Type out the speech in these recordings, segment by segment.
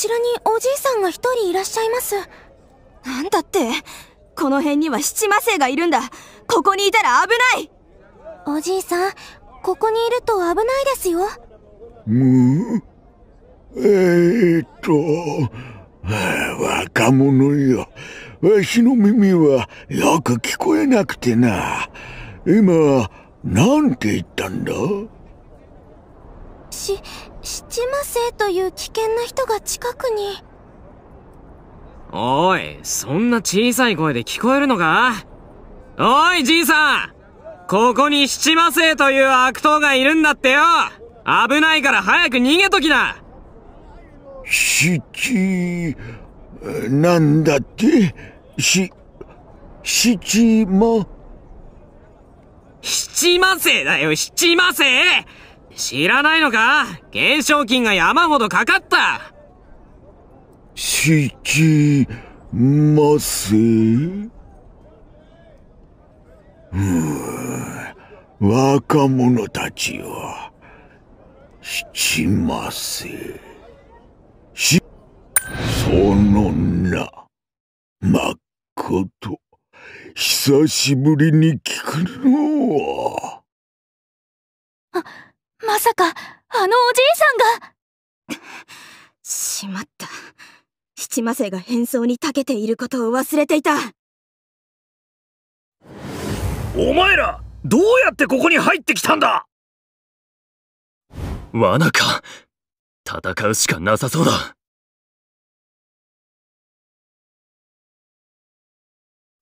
ちらにおじいさんが一人いらっしゃいます。なんだってこの辺には七魔星がいるんだここにいたら危ないおじいさん、ここにいると危ないですよ。うんえー、っと、若者よ。わしの耳はよく聞こえなくてな。今、なんて言ったんだし、七魔星という危険な人が近くにおいそんな小さい声で聞こえるのかおいじいさんここに七魔星という悪党がいるんだってよ危ないから早く逃げときな七なんだってし七魔七魔星だよ七魔星知らないのか懸賞金が山ほどかかったちませうん若者たちよ七ませしその名まこと久しぶりに聞くのうさか、あのおじいさんがしまった。七魔星が変装に長けていることを忘れていた。お前ら、どうやってここに入ってきたんだ罠か。戦うしかなさそうだ。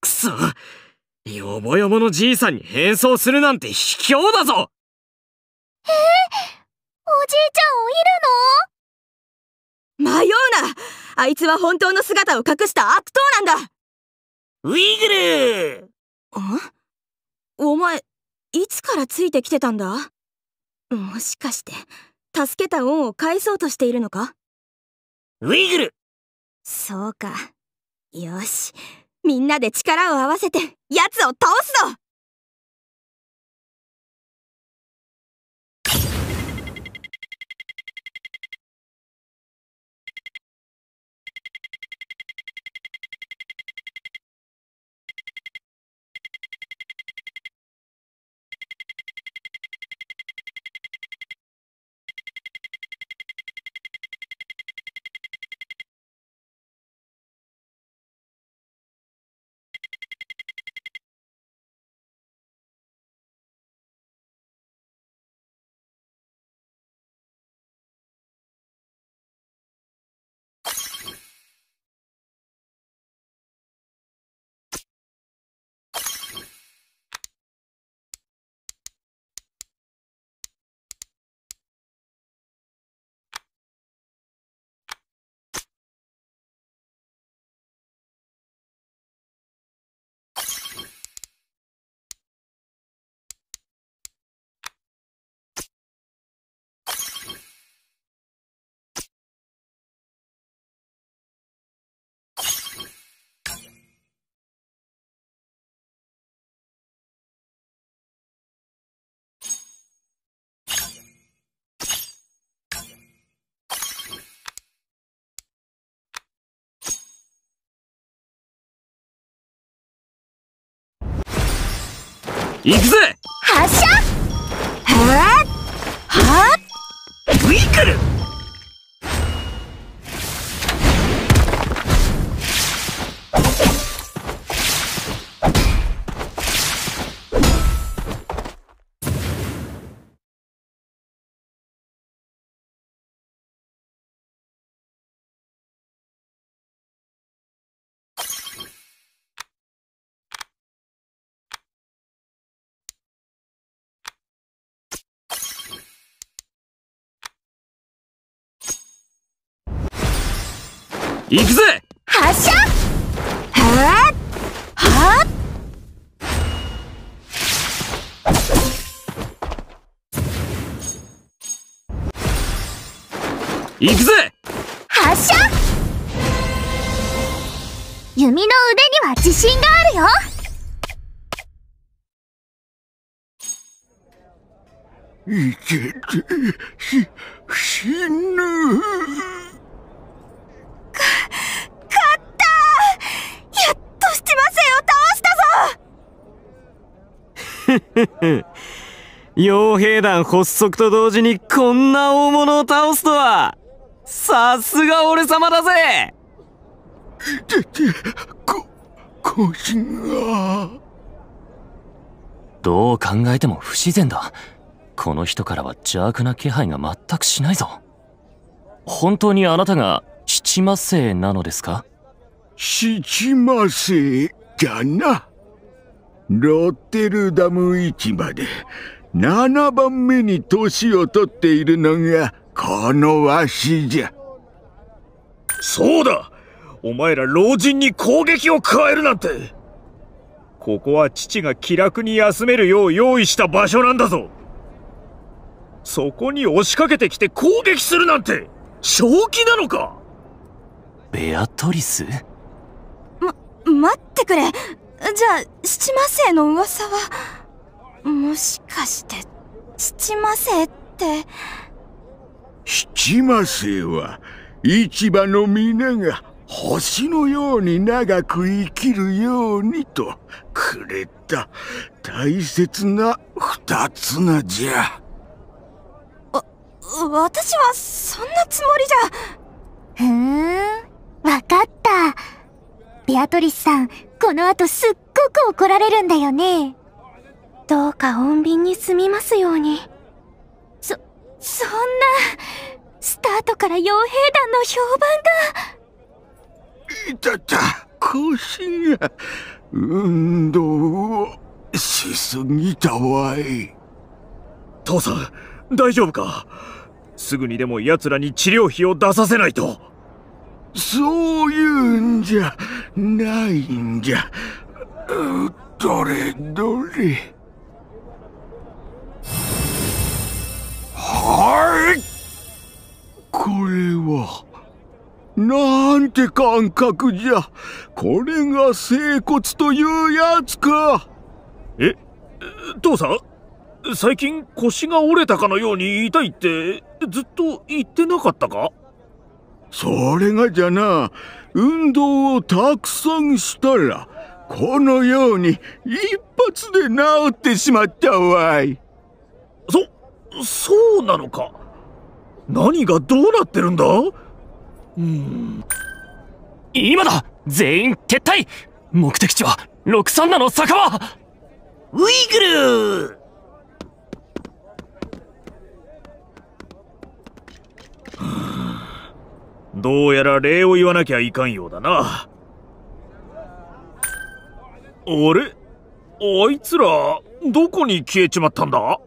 くそ。よぼよぼのじいさんに変装するなんて卑怯だぞえー、おじいちゃんをいるの迷うなあいつは本当の姿を隠した悪党なんだウイグルんお前、いつからついてきてたんだもしかして、助けた恩を返そうとしているのかウイグルそうか。よし、みんなで力を合わせて、奴を倒すぞ行くぜ発射はっはっウィークル行くぜ発射はは行くぜ発射弓の腕には自信があるよいけて、し、死ぬ。傭兵団発足と同時にこんな大物を倒すとはさすが俺様だぜててこ腰がどう考えても不自然だこの人からは邪悪な気配が全くしないぞ本当にあなたが七魔星なのですか七魔星だなロッテルダム市場で7番目に年を取っているのがこのわしじゃそうだお前ら老人に攻撃を加えるなんてここは父が気楽に休めるよう用意した場所なんだぞそこに押しかけてきて攻撃するなんて正気なのかベアトリスま待ってくれじゃあ七魔星の噂はもしかして七魔星って七魔星は市場の皆が星のように長く生きるようにとくれた大切な二つなじゃわ私はそんなつもりじゃーん、わかったベアトリスさん、この後すっごく怒られるんだよね。どうか穏便に済みますように。そ、そんな、スタートから傭兵団の評判が。いたた、腰が、運動をしすぎたわい。父さん、大丈夫かすぐにでも奴らに治療費を出させないと。そういうんじゃないんじゃどれどれはいこれはなんて感覚じゃこれが整骨というやつかえ父さん最近腰が折れたかのように痛いってずっと言ってなかったかそれがじゃな運動をたくさんしたらこのように一発で治ってしまったわいそそうなのか何がどうなってるんだうーん今だ全員撤退目的地は637の坂はウイグルどうやら礼を言わなきゃいかんようだな。あれあいつら、どこに消えちまったんだ